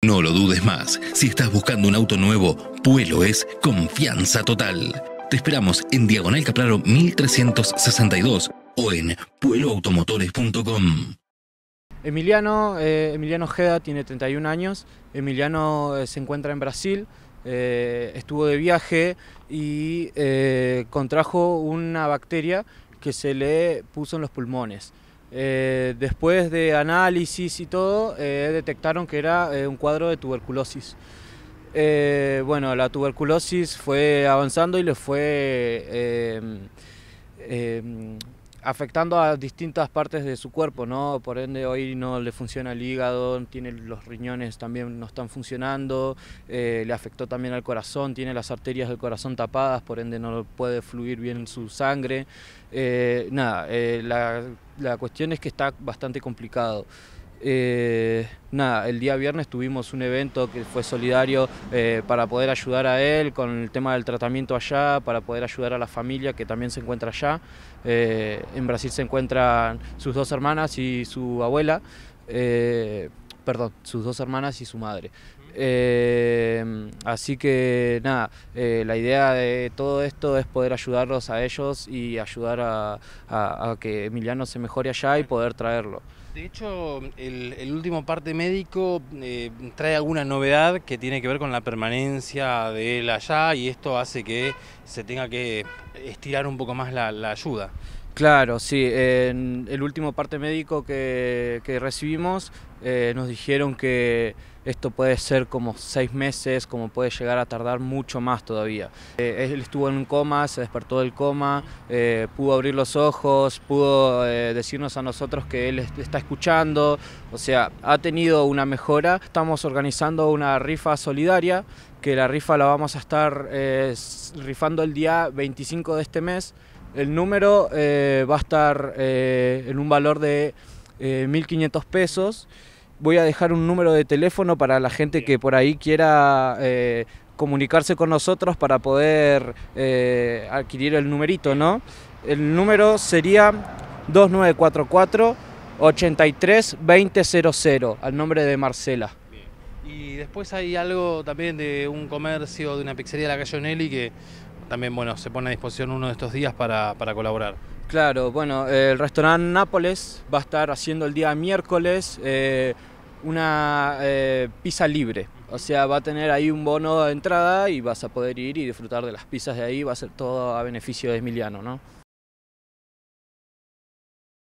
No lo dudes más. Si estás buscando un auto nuevo, Puelo es confianza total. Te esperamos en Diagonal Caplaro 1362 o en pueloautomotores.com. Emiliano, eh, Emiliano Ojeda tiene 31 años. Emiliano eh, se encuentra en Brasil. Eh, estuvo de viaje y contrajo una bacteria que se le puso en los pulmones. Eh, después de análisis y todo, eh, detectaron que era eh, un cuadro de tuberculosis. bueno, la tuberculosis fue avanzando y le fue afectando a distintas partes de su cuerpo, ¿no? Por ende hoy no le funciona el hígado, tiene los riñones también no están funcionando, eh, le afectó también al corazón, tiene las arterias del corazón tapadas, por ende no puede fluir bien su sangre. Eh, nada, eh, la, la cuestión es que está bastante complicado. Eh, nada, el día viernes tuvimos un evento que fue solidario eh, para poder ayudar a él con el tema del tratamiento allá, para poder ayudar a la familia que también se encuentra allá. Eh, en Brasil se encuentran sus dos hermanas y su abuela, perdón, sus dos hermanas y su madre. Eh, así que nada, eh, la idea de todo esto es poder ayudarlos a ellos y ayudar a, que Emiliano se mejore allá y poder traerlo. De hecho, el, último parte médico eh, trae alguna novedad que tiene que ver con la permanencia de él allá y esto hace que se tenga que estirar un poco más la ayuda. Claro, sí. En el último parte médico que, recibimos eh, nos dijeron que esto puede ser como seis meses, como puede llegar a tardar mucho más todavía. Eh, él estuvo en un coma, se despertó del coma, eh, pudo abrir los ojos, pudo decirnos a nosotros que él está escuchando, o sea, ha tenido una mejora. Estamos organizando una rifa solidaria, que la rifa la vamos a estar rifando el día 25 de este mes. El número eh, va a estar eh, en un valor de 1.500 eh, pesos. Voy a dejar un número de teléfono para la gente que por ahí quiera comunicarse con nosotros para poder adquirir el numerito, ¿no? El número sería 2944 832000 al nombre de Marcela. Y después hay algo también de un comercio, de una pizzería de la calle Onelli que también bueno, se pone a disposición uno de estos días para, colaborar. Claro, bueno, el restaurante Nápoles va a estar haciendo el día miércoles eh, una eh, pizza libre. O sea, va a tener ahí un bono de entrada y vas a poder ir y disfrutar de las pizzas de ahí. Va a ser todo a beneficio de Emiliano, ¿no?